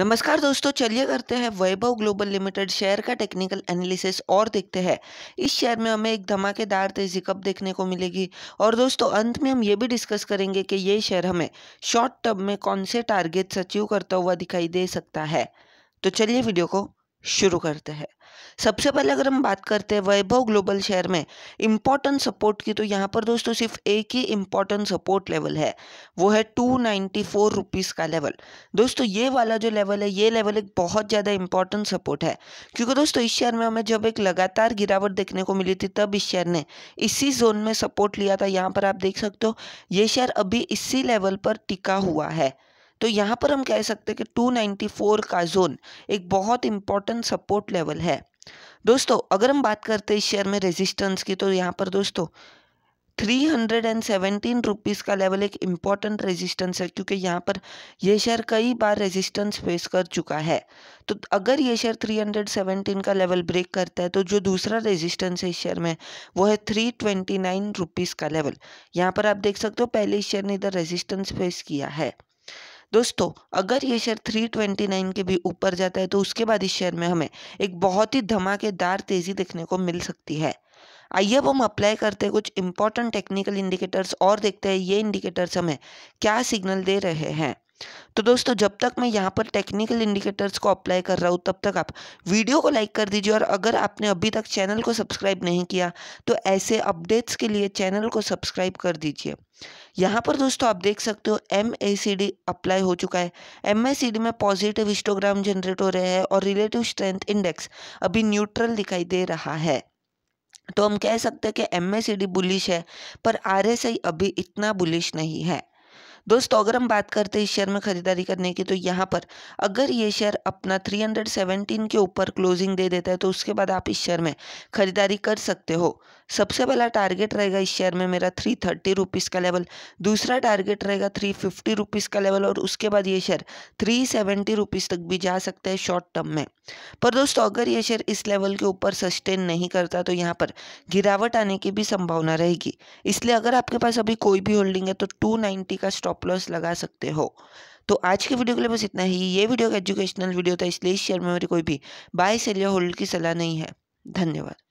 नमस्कार दोस्तों चलिए करते हैं वैभव ग्लोबल लिमिटेड शेयर का टेक्निकल एनालिसिस और देखते हैं इस शेयर में हमें एक धमाकेदार तेजी कब देखने को मिलेगी और दोस्तों अंत में हम ये भी डिस्कस करेंगे कि ये शेयर हमें शॉर्ट टर्म में कौन से टारगेट्स अचीव करता हुआ दिखाई दे सकता है तो चलिए वीडियो को शुरू करते हैं सबसे पहले अगर हम बात करते हैं वैभव ग्लोबल शेयर में इम्पोर्टेंट सपोर्ट की तो यहाँ पर दोस्तों सिर्फ एक ही इम्पोर्टेंट सपोर्ट लेवल है वो है टू नाइन्टी फोर रुपीज़ का लेवल दोस्तों ये वाला जो लेवल है ये लेवल एक बहुत ज़्यादा इंपॉर्टेंट सपोर्ट है क्योंकि दोस्तों इस शेयर में हमें जब एक लगातार गिरावट देखने को मिली थी तब इस शेयर ने इसी जोन में सपोर्ट लिया था यहाँ पर आप देख सकते हो ये शेयर अभी इसी लेवल पर टिका हुआ है तो यहाँ पर हम कह सकते हैं कि फोर का जोन एक बहुत इंपॉर्टेंट सपोर्ट लेवल है दोस्तों अगर हम बात करते हैं इस शेयर में रेजिस्टेंस की तो यहाँ पर दोस्तों three hundred and seventeen rupees का लेवल एक इम्पॉर्टेंट रेजिस्टेंस है क्योंकि यहाँ पर यह शेयर कई बार रेजिस्टेंस फेस कर चुका है तो अगर ये शेयर थ्री हंड्रेड सेवेंटीन का लेवल ब्रेक करता है तो जो दूसरा रेजिस्टेंस है इस शेयर में वो है थ्री ट्वेंटी नाइन रुपीज़ का लेवल यहाँ पर आप देख सकते हो पहले इस शेयर ने इधर रेजिस्टेंस फेस किया है दोस्तों अगर ये शेयर 329 के भी ऊपर जाता है तो उसके बाद इस शेयर में हमें एक बहुत ही धमाकेदार तेज़ी देखने को मिल सकती है आइए अब हम अप्लाई करते हैं कुछ इंपॉर्टेंट टेक्निकल इंडिकेटर्स और देखते हैं ये इंडिकेटर्स हमें क्या सिग्नल दे रहे हैं तो दोस्तों जब तक मैं यहाँ पर टेक्निकल इंडिकेटर्स को अप्लाई कर रहा हूँ तब तक आप वीडियो को लाइक कर दीजिए और अगर आपने अभी तक चैनल को सब्सक्राइब नहीं किया तो ऐसे अपडेट्स के लिए चैनल को सब्सक्राइब कर दीजिए यहाँ पर दोस्तों आप देख सकते हो एम अप्लाई हो चुका है एम में पॉजिटिव हिस्टोग्राम जनरेट हो रहे हैं और रिलेटिव स्ट्रेंथ इंडेक्स अभी न्यूट्रल दिखाई दे रहा है तो हम कह सकते हैं कि एम बुलिश है पर आर अभी इतना बुलिश नहीं है दोस्तों अगर हम बात करते हैं इस शेयर में खरीदारी करने की तो यहाँ पर अगर ये शेयर अपना 317 के ऊपर क्लोजिंग दे देता है तो उसके बाद आप इस शेयर में खरीदारी कर सकते हो सबसे पहला टारगेट रहेगा इस शेयर में मेरा थ्री थर्टी रुपीज़ का लेवल दूसरा टारगेट रहेगा थ्री फिफ्टी रुपीज़ का लेवल और उसके बाद ये शेयर थ्री सेवेंटी रुपीज़ तक भी जा सकता है शॉर्ट टर्म में पर दोस्तों अगर ये शेयर इस लेवल के ऊपर सस्टेन नहीं करता तो यहाँ पर गिरावट आने की भी संभावना रहेगी इसलिए अगर आपके पास अभी कोई भी होल्डिंग है तो टू का स्टॉक स्टॉप लॉस लगा सकते हो तो आज के वीडियो के लिए बस इतना ही ये वीडियो एजुकेशनल वीडियो था इसलिए इस शेयर में मेरी कोई भी बाय सेल या होल्ड की सलाह नहीं है धन्यवाद